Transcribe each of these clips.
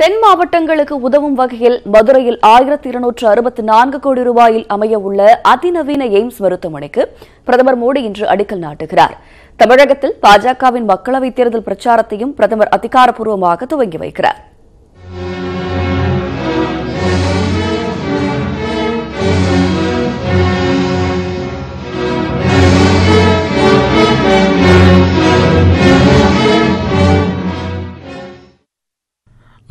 தென் மாவட்டங்களுக்கு உதவும் வகையில் மதுரையில் ஆயிரத்தி இருநூற்று அறுபத்தி நான்கு கோடி ரூபாயில் அமைய உள்ள அதிநவீன எய்ம்ஸ் மருத்துவமனைக்கு பிரதமர் மோடி இன்று அடிக்கல் நாட்டுகிறார் தமிழகத்தில் பாஜகவின் மக்களவைத் தேர்தல் பிரச்சாரத்தையும் பிரதமர் அதிகாரப்பூர்வமாக துவங்கி வைக்கிறார்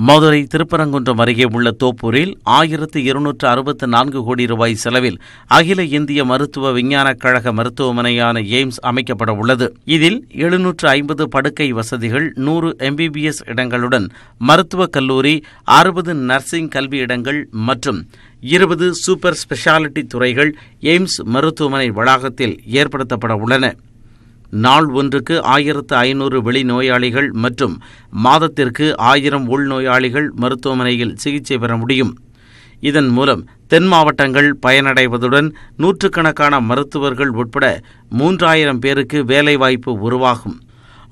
மதுரை திருப்பரங்குன்றம் அருகே உள்ள தோப்பூரில் ஆயிரத்து இருநூற்று அறுபத்து நான்கு கோடி ரூபாய் செலவில் அகில இந்திய மருத்துவ விஞ்ஞானக் கழக மருத்துவமனையான எய்ம்ஸ் அமைக்கப்பட உள்ளது இதில் எழுநூற்று ஐம்பது படுக்கை வசதிகள் நூறு எம்பிபிஎஸ் இடங்களுடன் மருத்துவக் கல்லூரி அறுபது நர்சிங் கல்வி இடங்கள் மற்றும் இருபது சூப்பர் ஸ்பெஷாலிட்டி துறைகள் எய்ம்ஸ் மருத்துவமனை வளாகத்தில் ஏற்படுத்தப்பட உள்ளன நாள் ஒன்றுக்கு ஆயிரத்து ஐநூறு வெளிநோயாளிகள் மற்றும் மாதத்திற்கு ஆயிரம் உள்நோயாளிகள் மருத்துவமனையில் சிகிச்சை பெற முடியும் இதன் மூலம் தென் மாவட்டங்கள் பயனடைவதுடன் நூற்றுக்கணக்கான மருத்துவர்கள் உட்பட மூன்றாயிரம் பேருக்கு வேலைவாய்ப்பு உருவாகும்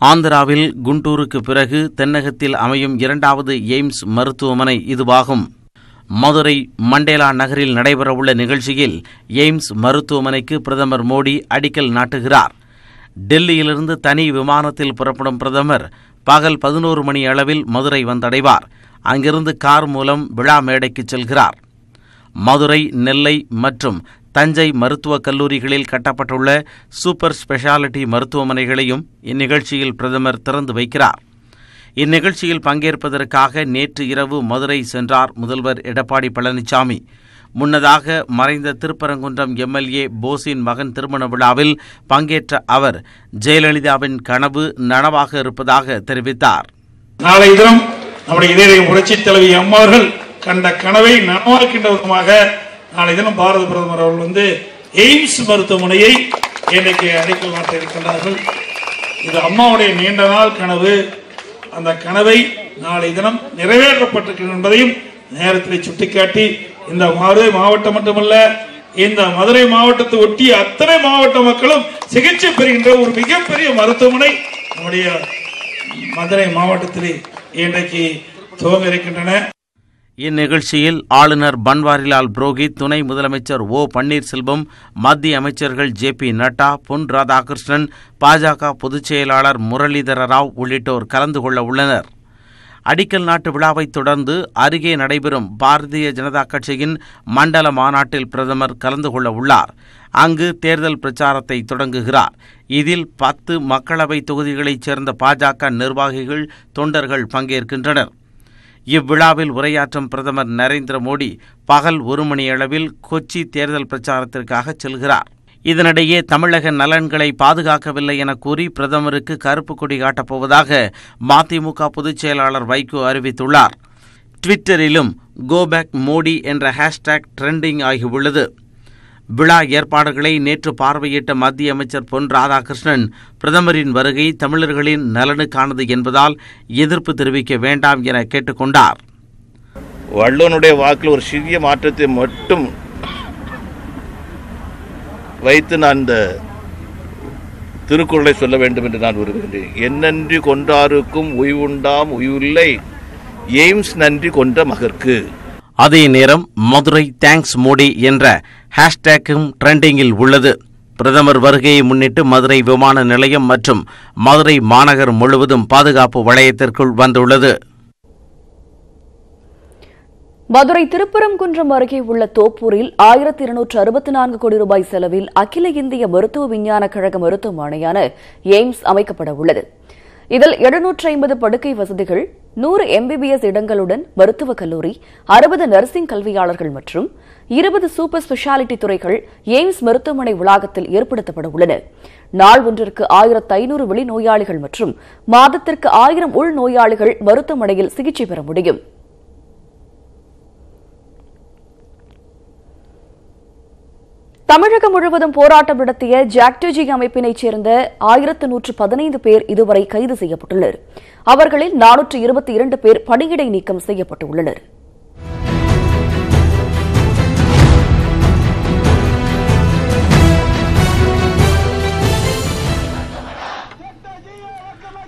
ஆந்திராவில் குண்டூருக்கு பிறகு தென்னகத்தில் அமையும் இரண்டாவது எய்ம்ஸ் மருத்துவமனை இதுவாகும் மதுரை மண்டேலா நகரில் நடைபெறவுள்ள நிகழ்ச்சியில் எய்ம்ஸ் மருத்துவமனைக்கு பிரதமர் மோடி அடிக்கல் நாட்டுகிறார் டெல்லியிலிருந்து தனி விமானத்தில் புறப்படும் பிரதமர் பகல் பதினோரு மணி அளவில் மதுரை வந்தடைவார் அங்கிருந்து கார் மூலம் விழா மேடைக்கு செல்கிறார் மதுரை நெல்லை மற்றும் தஞ்சை மருத்துவக் கல்லூரிகளில் கட்டப்பட்டுள்ள சூப்பர் ஸ்பெஷாலிட்டி மருத்துவமனைகளையும் இந்நிகழ்ச்சியில் பிரதமர் திறந்து வைக்கிறார் இந்நிகழ்ச்சியில் பங்கேற்பதற்காக நேற்று இரவு மதுரை சென்றார் முதல்வர் எடப்பாடி பழனிசாமி முன்னதாக மறைந்த திருப்பரங்குன்றம் எம்எல்ஏ போஸின் மகன் திருமண விழாவில் பங்கேற்ற அவர் ஜெயலலிதாவின் கனவு நனவாக இருப்பதாக தெரிவித்தார் நாளை தினம் நம்முடைய இதயம் புரட்சி தலைவி அம்மாவர்கள் கண்ட கனவை நனவாக்கின்ற விதமாக நாளை தினம் பாரத பிரதமர் அவர்கள் வந்து எய்ம்ஸ் மருத்துவமனையை இன்றைக்கு அடிக்கல் நாட்ட இருக்கின்றார்கள் இது அம்மாவுடைய நீண்ட நாள் கனவு அந்த கனவை நாளை தினம் நிறைவேற்றப்பட்டிருக்கிறது என்பதையும் நேரத்தில் சுட்டிக்காட்டி இந்த மதுரை மாவட்டம் மட்டுமல்ல இந்த மதுரை மாவட்டத்தை ஒட்டிய அத்தனை மாவட்ட மக்களும் சிகிச்சை பெறுகின்ற ஒரு மிகப்பெரிய மருத்துவமனை நம்முடைய மதுரை மாவட்டத்திலே இன்றைக்கு துவங்க இருக்கின்றன இந்நிகழ்ச்சியில் ஆளுநர் பன்வாரிலால் புரோஹித் துணை முதலமைச்சர் ஓ பன்னீர்செல்வம் மத்திய அமைச்சர்கள் ஜே பி நட்டா பொன் ராதாகிருஷ்ணன் பாஜக பொதுச் செயலாளர் முரளிதர ராவ் உள்ளிட்டோர் கலந்து கொள்ள உள்ளனர் அடிக்கல் நாட்டு விழாவைத் தொடர்ந்து அருகே நடைபெறும் பாரதிய ஜனதா கட்சியின் மண்டல மாநாட்டில் பிரதமர் கலந்து கொள்ள உள்ளார் அங்கு தேர்தல் பிரச்சாரத்தை தொடங்குகிறார் இதில் பத்து மக்களவை தொகுதிகளைச் சேர்ந்த பாஜக நிர்வாகிகள் தொண்டர்கள் பங்கேற்கின்றனர் இவ்விழாவில் உரையாற்றும் பிரதமர் நரேந்திர மோடி பகல் ஒரு மணியளவில் கொச்சி தேர்தல் பிரச்சாரத்திற்காக செல்கிறார் இதனிடையே தமிழக நலன்களை பாதுகாக்கவில்லை என கூறி பிரதமருக்கு கருப்பு கொடி காட்டப்போவதாக மதிமுக பொதுச் செயலாளர் வைகோ அறிவித்துள்ளார் ட்விட்டரிலும் கோபேக் மோடி என்ற ஹேஷ்டேக் ட்ரெண்டிங் ஆகியுள்ளது விழா ஏற்பாடுகளை நேற்று பார்வையிட்ட மத்திய அமைச்சர் பொன் ராதாகிருஷ்ணன் பிரதமரின் வருகை தமிழர்களின் நலனுக்கானது என்பதால் எதிர்ப்பு தெரிவிக்க வேண்டாம் என கேட்டுக்கொண்டார் வள்ளுவனுடைய வாக்கில் ஒரு சிறிய மாற்றத்தை மட்டும் வைத்து நான் இந்த திருக்குறளை சொல்ல வேண்டும் என்று நான் விரும்புகின்றேன் என்னன்றி கொன்றாருக்கும் உய்வுண்டாம் உய்வில்லை எய்ம்ஸ் நன்றி கொன்ற மகற்கு அதே நேரம் மதுரை தேங்க்ஸ் மோடி என்ற ஹேஷ்டேக்கும் ட்ரெண்டிங்கில் உள்ளது பிரதமர் வருகையை முன்னிட்டு மதுரை விமான நிலையம் மற்றும் மதுரை மாநகர் முழுவதும் பாதுகாப்பு வளையத்திற்குள் வந்துள்ளது மதுரை திருப்பரங்குன்றம் அருகே உள்ள தோப்பூரில் ஆயிரத்தி இருநூற்று அறுபத்தி நான்கு கோடி ரூபாய் செலவில் அகில இந்திய மருத்துவ விஞ்ஞான கழக மருத்துவமனையான எய்ம்ஸ் அமைக்கப்பட உள்ளது இதில் எழுநூற்று ஐம்பது படுக்கை வசதிகள் நூறு எம்பிபிஎஸ் இடங்களுடன் மருத்துவக் கல்லூரி அறுபது நர்சிங் கல்வியாளர்கள் மற்றும் இருபது சூப்பர் ஸ்பெஷாலிட்டி துறைகள் எய்ம்ஸ் மருத்துவமனை வளாகத்தில் ஏற்படுத்தப்பட உள்ளன நாள் ஒன்றிற்கு ஆயிரத்து ஐநூறு வெளிநோயாளிகள் மற்றும் மாதத்திற்கு ஆயிரம் உள்நோயாளிகள் மருத்துவமனையில் சிகிச்சை பெற முடியும் தமிழகம் முழுவதும் போராட்டம் நடத்திய ஜாக்டோஜி அமைப்பினைச் சேர்ந்த ஆயிரத்து நூற்று பதினைந்து பேர் இதுவரை கைது செய்யப்பட்டுள்ளனர் அவர்களில் நானூற்று இருபத்தி இரண்டு பேர் பணியிடை நீக்கம் செய்யப்பட்டுள்ளனர்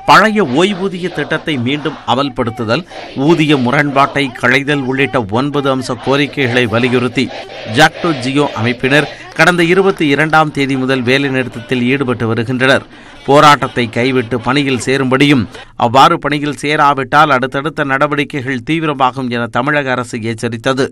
பழைய ஓய்வூதிய திட்டத்தை மீண்டும் அமல்படுத்துதல் ஊதிய முரண்பாட்டை களைதல் உள்ளிட்ட ஒன்பது அம்ச கோரிக்கைகளை வலியுறுத்தி ஜாக்டோ ஜியோ அமைப்பினர் கடந்த இருபத்தி இரண்டாம் தேதி முதல் வேலைநிறுத்தத்தில் ஈடுபட்டு வருகின்றனர் போராட்டத்தை கைவிட்டு பணியில் சேரும்படியும் அவ்வாறு பணியில் சேராவிட்டால் அடுத்தடுத்த நடவடிக்கைகள் தீவிரமாகும் என தமிழக அரசு எச்சரித்தது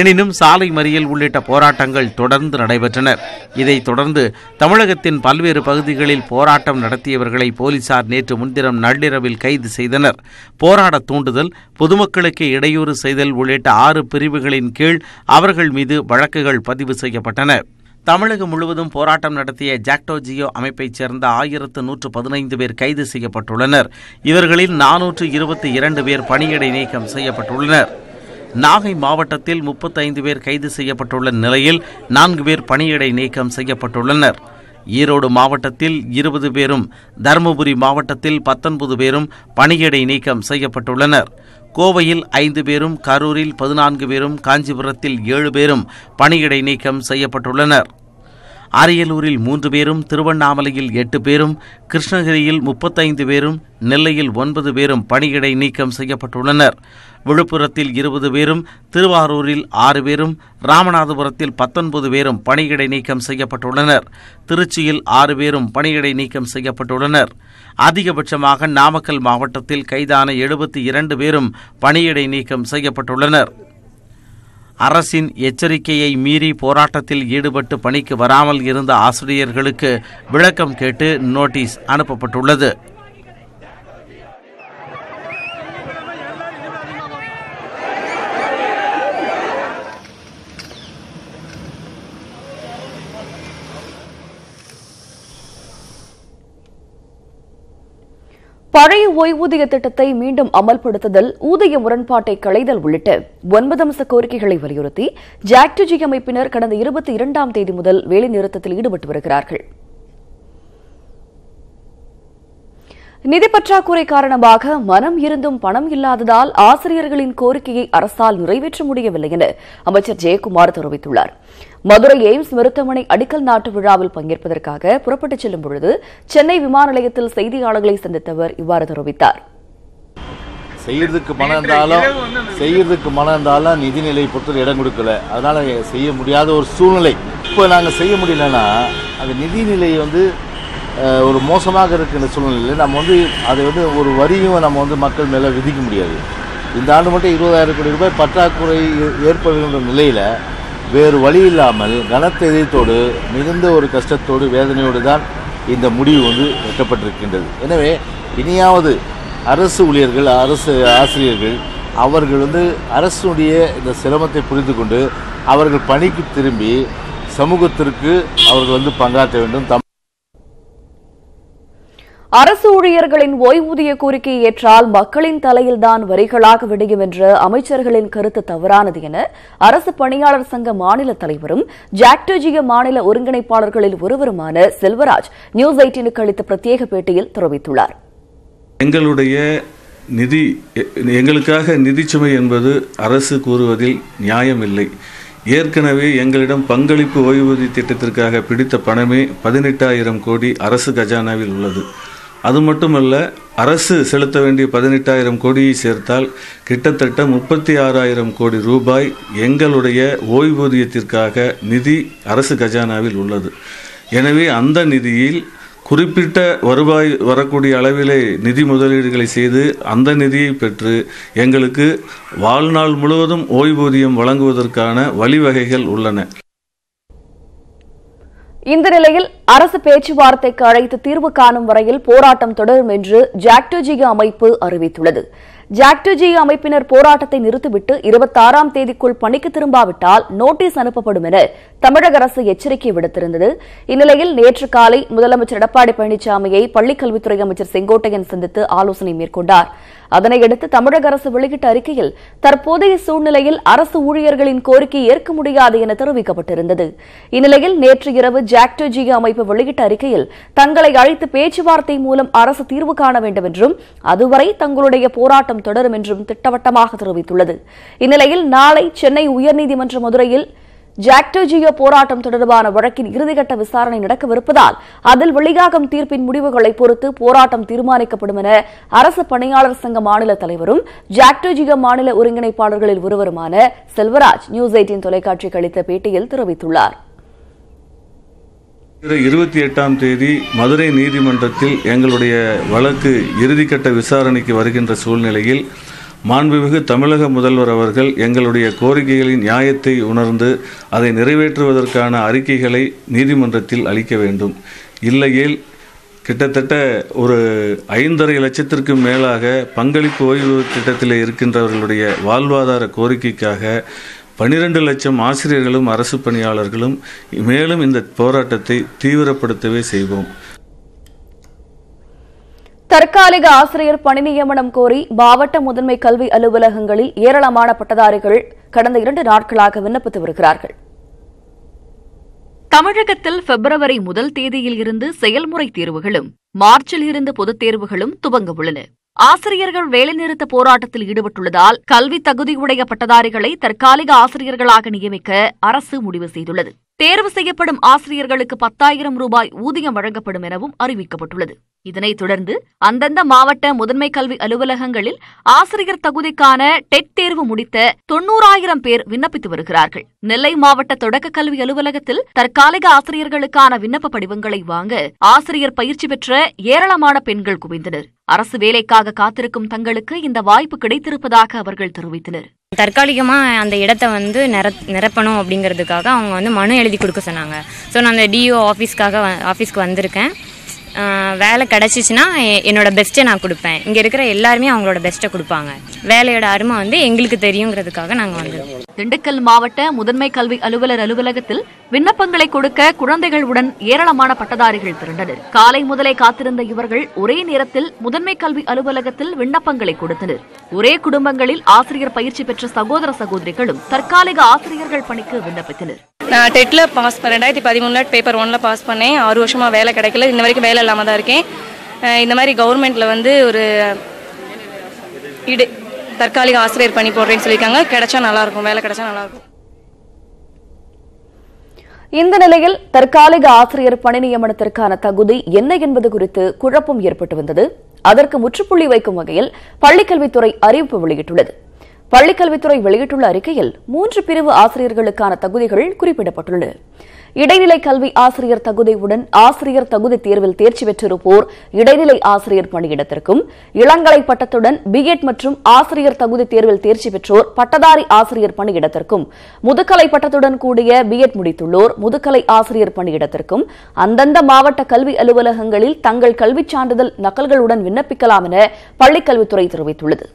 எனினும் சாலை மறியல் உள்ளிட்ட போராட்டங்கள் தொடர்ந்து நடைபெற்றன இதைத் தொடர்ந்து தமிழகத்தின் பல்வேறு பகுதிகளில் போராட்டம் நடத்தியவர்களை போலீசார் நேற்று முன்தினம் நள்ளிரவில் கைது செய்தனர் போராட தூண்டுதல் பொதுமக்களுக்கு இடையூறு செய்தல் உள்ளிட்ட ஆறு பிரிவுகளின் கீழ் அவர்கள் மீது வழக்குகள் பதிவு செய்யப்பட்டன தமிழகம் முழுவதும் போராட்டம் நடத்திய ஜாக்டோ ஜியோ அமைப்பைச் சேர்ந்த ஆயிரத்து நூற்று பதினைந்து பேர் கைது செய்யப்பட்டுள்ளனர் இவர்களில் நானூற்று இருபத்தி இரண்டு பேர் பணியிடை நீக்கம் செய்யப்பட்டுள்ளனர் நாகை மாவட்டத்தில் முப்பத்தைந்து பேர் கைது செய்யப்பட்டுள்ள நிலையில் நான்கு பேர் பணியிடை நீக்கம் செய்யப்பட்டுள்ளனர் ஈரோடு மாவட்டத்தில் இருபது பேரும் தருமபுரி மாவட்டத்தில் பத்தொன்பது பேரும் பணியிடை நீக்கம் செய்யப்பட்டுள்ளனர் கோவையில் ஐந்து பேரும் கரூரில் பதினான்கு பேரும் காஞ்சிபுரத்தில் ஏழு பேரும் பணியிடை நீக்கம் செய்யப்பட்டுள்ளனா் அரியலூரில் மூன்று பேரும் திருவண்ணாமலையில் எட்டு பேரும் கிருஷ்ணகிரியில் முப்பத்தைந்து பேரும் நெல்லையில் ஒன்பது பேரும் பணியிடை நீக்கம் செய்யப்பட்டுள்ளனர் விழுப்புரத்தில் இருபது பேரும் திருவாரூரில் ஆறு பேரும் ராமநாதபுரத்தில் பத்தொன்பது பேரும் பணியிடை நீக்கம் செய்யப்பட்டுள்ளனர் திருச்சியில் ஆறு பேரும் பணியிடை நீக்கம் செய்யப்பட்டுள்ளனர் அதிகபட்சமாக நாமக்கல் மாவட்டத்தில் கைதான எழுபத்தி இரண்டு பேரும் பணியிடை நீக்கம் செய்யப்பட்டுள்ளனர் அரசின் எச்சரிக்கையை மீறி போராட்டத்தில் ஈடுபட்டு பணிக்கு வராமல் இருந்த ஆசிரியர்களுக்கு விளக்கம் கேட்டு நோட்டீஸ் அனுப்பப்பட்டுள்ளது பழைய ஓய்வூதிய திட்டத்தை மீண்டும் அமல்படுத்துதல் ஊதிய முரண்பாட்டை களைதல் உள்ளிட்ட ஒன்பது அம்ச கோரிக்கைகளை வலியுறுத்தி ஜாக்டுஜி அமைப்பினர் கடந்த இருபத்தி இரண்டாம் தேதி முதல் வேலைநிறுத்தத்தில் ஈடுபட்டு வருகிறார்கள் நிதி பற்றாக்குறை காரணமாக மனம் இருந்தும் பணம் இல்லாததால் ஆசிரியர்களின் கோரிக்கையை அரசால் நிறைவேற்ற முடியவில்லை என அமைச்சர் ஜெயக்குமார் தெரிவித்துள்ளார் மதுரை எய்ம்ஸ் மருத்துவமனை அடிக்கல் நாட்டு விழாவில் பங்கேற்பதற்காக புறப்பட்டுச் செல்லும் பொழுது சென்னை விமான நிலையத்தில் செய்தியாளர்களை சந்தித்தவர் இவ்வாறு தெரிவித்தார் செய்யறதுக்கு மனம் இருந்தாலும் செய்யறதுக்கு மனம் இருந்தாலும் நிதிநிலை பொறுத்தவரை இடம் கொடுக்கல அதனால செய்ய முடியாத ஒரு சூழ்நிலை இப்போ நாங்கள் செய்ய முடியலன்னா அந்த நிதிநிலை வந்து ஒரு மோசமாக இருக்கிற சூழ்நிலையில் நம்ம வந்து அதை வந்து ஒரு வரியும் நம்ம வந்து மக்கள் மேலே விதிக்க முடியாது இந்த ஆண்டு மட்டும் இருபதாயிரம் கோடி ரூபாய் பற்றாக்குறை ஏற்படுகின்ற நிலையில் வேறு வழி இல்லாமல் கனத்த இதயத்தோடு மிகுந்த ஒரு கஷ்டத்தோடு வேதனையோடு தான் இந்த முடிவு வந்து எட்டப்பட்டிருக்கின்றது எனவே இனியாவது அரசு ஊழியர்கள் அரசு ஆசிரியர்கள் அவர்கள் வந்து அரசுடைய இந்த சிரமத்தை புரிந்து கொண்டு அவர்கள் பணிக்கு திரும்பி சமூகத்திற்கு அவர்கள் வந்து பங்காற்ற வேண்டும் அரசு ஊழியர்களின் ஓய்வூதிய கோரிக்கையை ஏற்றால் மக்களின் தலையில்தான் வரிகளாக விடியும் என்ற அமைச்சர்களின் கருத்து தவறானது என அரசு பணியாளர் சங்க மாநில தலைவரும் ஜாக்டோஜிய மாநில ஒருங்கிணைப்பாளர்களில் ஒருவருமான செல்வராஜ் நியூஸ் எயிட்டீனுக்கு அளித்த பிரத்யேக பேட்டியில் தெரிவித்துள்ளார் எங்களுடைய நிதி எங்களுக்காக நிதிச்சுமை என்பது அரசு கூறுவதில் நியாயமில்லை ஏற்கனவே எங்களிடம் பங்களிப்பு ஓய்வூதிய திட்டத்திற்காக பிடித்த பணமே பதினெட்டாயிரம் கோடி அரசு கஜானாவில் உள்ளது அது மட்டுமல்ல அரசு செலுத்த வேண்டிய பதினெட்டாயிரம் கோடியை சேர்த்தால் கிட்டத்தட்ட முப்பத்தி ஆறாயிரம் கோடி ரூபாய் எங்களுடைய ஓய்வூதியத்திற்காக நிதி அரசு கஜானாவில் உள்ளது எனவே அந்த நிதியில் குறிப்பிட்ட வருவாய் வரக்கூடிய அளவிலே நிதி முதலீடுகளை செய்து அந்த நிதியை பெற்று எங்களுக்கு வாழ்நாள் முழுவதும் ஓய்வூதியம் வழங்குவதற்கான வழிவகைகள் உள்ளன இந்த நிலையில் அரசு பேச்சுவார்த்தைக்கு அழைத்து தீர்வு காணும் வரையில் போராட்டம் தொடரும் என்று ஜாக்டோஜிக அமைப்பு அறிவித்துள்ளது ஜாக்டோஜி அமைப்பினர் போராட்டத்தை நிறுத்திவிட்டு இருபத்தாறாம் தேதிக்குள் பணிக்கு திரும்பாவிட்டால் நோட்டீஸ் அனுப்பப்படும் என தமிழக அரசு எச்சரிக்கை விடுத்திருந்தது இந்நிலையில் நேற்று காலை முதலமைச்சர் எடப்பாடி பழனிசாமியை பள்ளிக்கல்வித்துறை அமைச்சர் செங்கோட்டையன் சந்தித்து ஆலோசனை மேற்கொண்டார் அதனையடுத்து தமிழக அரசு வெளியிட்ட அறிக்கையில் தற்போதைய சூழ்நிலையில் அரசு ஊழியர்களின் கோரிக்கை ஏற்க முடியாது என தெரிவிக்கப்பட்டிருந்தது இந்நிலையில் நேற்று இரவு ஜாக்டோஜி அமைப்பு வெளியிட்ட அறிக்கையில் தங்களை அழைத்து பேச்சுவார்த்தை மூலம் அரசு தீர்வு காண வேண்டும் என்றும் அதுவரை தங்களுடைய போராட்டம் போராட்டம் தொடரும் என்றும் திட்டவட்டமாக தெரிவித்துள்ளது இந்நிலையில் நாளை சென்னை உயர்நீதிமன்ற மதுரையில் ஜாக்டோஜியோ போராட்டம் தொடர்பான வழக்கின் இறுதிக்கட்ட விசாரணை நடக்கவிருப்பதால் அதில் வெளியாகும் தீர்ப்பின் முடிவுகளை பொறுத்து போராட்டம் தீர்மானிக்கப்படும் என அரசு பணியாளர் சங்க மாநில தலைவரும் ஜாக்டோஜியோ மாநில ஒருங்கிணைப்பாளர்களில் ஒருவருமான செல்வராஜ் நியூஸ் எயிட்டின் தொலைக்காட்சிக்கு அளித்த பேட்டியில் தெரிவித்துள்ளாா் இருபத்தி எட்டாம் தேதி மதுரை நீதிமன்றத்தில் எங்களுடைய வழக்கு இறுதிக்கட்ட விசாரணைக்கு வருகின்ற சூழ்நிலையில் மாண்புமிகு தமிழக முதல்வர் அவர்கள் எங்களுடைய கோரிக்கைகளின் நியாயத்தை உணர்ந்து அதை நிறைவேற்றுவதற்கான அறிக்கைகளை நீதிமன்றத்தில் அளிக்க வேண்டும் இல்லையில் கிட்டத்தட்ட ஒரு ஐந்தரை லட்சத்திற்கும் மேலாக பங்களிப்பு ஓய்வு திட்டத்தில் இருக்கின்றவர்களுடைய வாழ்வாதார கோரிக்கைக்காக பனிரெண்டு லட்சம் ஆசிரியர்களும் அரசு பணியாளர்களும் மேலும் இந்த போராட்டத்தை தீவிரப்படுத்தவே செய்வோம் தற்காலிக ஆசிரியர் பணி நியமனம் கோரி மாவட்ட முதன்மை கல்வி அலுவலகங்களில் ஏராளமான பட்டதாரிகள் கடந்த இரண்டு நாட்களாக விண்ணப்பித்து வருகிறார்கள் தமிழகத்தில் பிப்ரவரி முதல் தேதியில் இருந்து செயல்முறை தேர்வுகளும் மார்ச்சில் இருந்து பொதுத் தேர்வுகளும் துவங்க உள்ளன ஆசிரியர்கள் வேலைநிறுத்த போராட்டத்தில் ஈடுபட்டுள்ளதால் கல்வி தகுதியுடைய பட்டதாரிகளை தற்காலிக ஆசிரியர்களாக நியமிக்க அரசு முடிவு செய்துள்ளது தேர்வு செய்யப்படும் ஆசிரியர்களுக்கு பத்தாயிரம் ரூபாய் ஊதியம் வழங்கப்படும் எனவும் அறிவிக்கப்பட்டுள்ளது இதனைத் தொடர்ந்து அந்தந்த மாவட்ட முதன்மை கல்வி அலுவலகங்களில் ஆசிரியர் தகுதிக்கான டெட் தேர்வு முடித்த தொன்னூறாயிரம் பேர் விண்ணப்பித்து வருகிறார்கள் நெல்லை மாவட்ட தொடக்க கல்வி அலுவலகத்தில் தற்காலிக ஆசிரியர்களுக்கான விண்ணப்ப படிவங்களை வாங்க ஆசிரியர் பயிற்சி பெற்ற ஏராளமான பெண்கள் குவிந்தனர் அரசு வேலைக்காக காத்திருக்கும் தங்களுக்கு இந்த வாய்ப்பு கிடைத்திருப்பதாக அவர்கள் தெரிவித்தனர் தற்காலிகமாக அந்த இடத்த வந்து நிரப்பணும் அப்படிங்கிறதுக்காக அவங்க வந்து மனு எழுதி கொடுக்க சொன்னாங்க ஸோ நான் அந்த டிஓ ஆஃபீஸ்க்காக ஆஃபீஸ்க்கு வந்திருக்கேன் வேலை கிடச்சிச்சின்னா என்னோட பெஸ்ட்டை நான் கொடுப்பேன் இங்கே இருக்கிற எல்லாருமே அவங்களோட பெஸ்ட்டை கொடுப்பாங்க வேலையோட அருமை வந்து எங்களுக்கு தெரியுங்கிறதுக்காக நாங்கள் வந்து திண்டுக்கல் மாவட்ட முதன்மை கல்வி அலுவலர் அலுவலகத்தில் விண்ணப்பங்களை கொடுக்க குழந்தைகளுடன் ஏராளமான பட்டதாரிகள் திரண்டனர் காலை முதலே காத்திருந்த இவர்கள் ஒரே நேரத்தில் முதன்மை கல்வி அலுவலகத்தில் விண்ணப்பங்களை கொடுத்தனர் ஒரே குடும்பங்களில் ஆசிரியர் பயிற்சி பெற்ற சகோதர சகோதரிகளும் தற்காலிக ஆசிரியர்கள் பணிக்கு விண்ணப்பித்தனர் நான் டெட்டில் பாஸ் பண்ண ரெண்டாயிரத்தி பதிமூணுல பேப்பர் ஒன்ல பாஸ் பண்ணேன் ஆறு வருஷமா வேலை கிடைக்கல இந்த வரைக்கும் வேலை இல்லாமல் தான் இருக்கேன் இந்த மாதிரி கவர்மெண்ட்ல வந்து ஒரு இடு தற்காலிக ஆசிரியர் பணி போடுறேன்னு சொல்லியிருக்காங்க கிடைச்சா நல்லாயிருக்கும் வேலை கிடைச்சா நல்லா இருக்கும் இந்த நிலையில் தற்காலிக ஆசிரியர் பணி நியமனத்திற்கான தகுதி என்ன என்பது குறித்து குழப்பம் ஏற்பட்டு வந்தது அதற்கு முற்றுப்புள்ளி வைக்கும் வகையில் பள்ளிக்கல்வித்துறை அறிவிப்பு வெளியிட்டுள்ளது பள்ளிக்கல்வித்துறை வெளியிட்டுள்ள அறிக்கையில் மூன்று பிரிவு ஆசிரியர்களுக்கான தகுதிகள் குறிப்பிடப்பட்டுள்ளன இடைநிலை கல்வி ஆசிரியர் தகுதியுடன் ஆசிரியர் தகுதி தேர்வில் தேர்ச்சி பெற்றிருப்போர் இடைநிலை ஆசிரியர் பணியிடத்திற்கும் இளங்கலை பட்டத்துடன் பிஎட் மற்றும் ஆசிரியர் தகுதி தேர்வில் தேர்ச்சி பெற்றோர் பட்டதாரி ஆசிரியர் பணியிடத்திற்கும் முதுகலை பட்டத்துடன் கூடிய பி எட் முடித்துள்ளோர் முதுகலை ஆசிரியர் பணியிடத்திற்கும் அந்தந்த மாவட்ட கல்வி அலுவலகங்களில் தங்கள் கல்விச் சான்றிதழ் நகல்களுடன் விண்ணப்பிக்கலாம் என பள்ளிக்கல்வித்துறை தெரிவித்துள்ளது